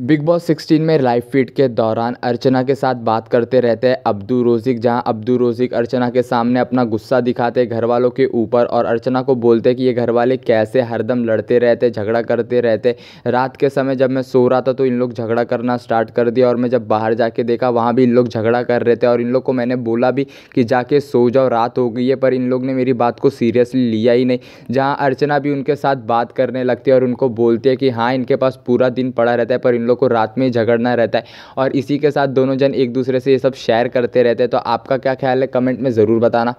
big boss 16 में live feed के दौरान अर्चना के साथ बात करते रहते हैं अब्दू रोजिक जहां अब्दू रोजिक अर्चना के सामने अपना गुस्सा दिखाते घर वालों के ऊपर और अर्चना को बोलते कि ये घर वाले कैसे हरदम लड़ते रहते झगड़ा करते रहते रात के समय जब मैं सो रहा था तो इन लोग झगड़ा करना स्टार्ट कर दिया और मैं जब बाहर जाके देखा वहाँ भी इन लोग झगड़ा कर रहे थे और इन लोग को मैंने बोला भी कि जाके सो जाओ रात हो गई है पर इन लोग ने मेरी बात को सीरियसली लिया ही नहीं जहाँ अर्चना भी उनके साथ बात करने लगती है और उनको बोलती है कि हाँ इनके पास पूरा दिन पड़ा रहता है पर इन लोग को रात में झगड़ना रहता है और इसी के साथ दोनों जन एक दूसरे से ये सब शेयर करते रहते हैं तो आपका क्या ख्याल है कमेंट में ज़रूर बताना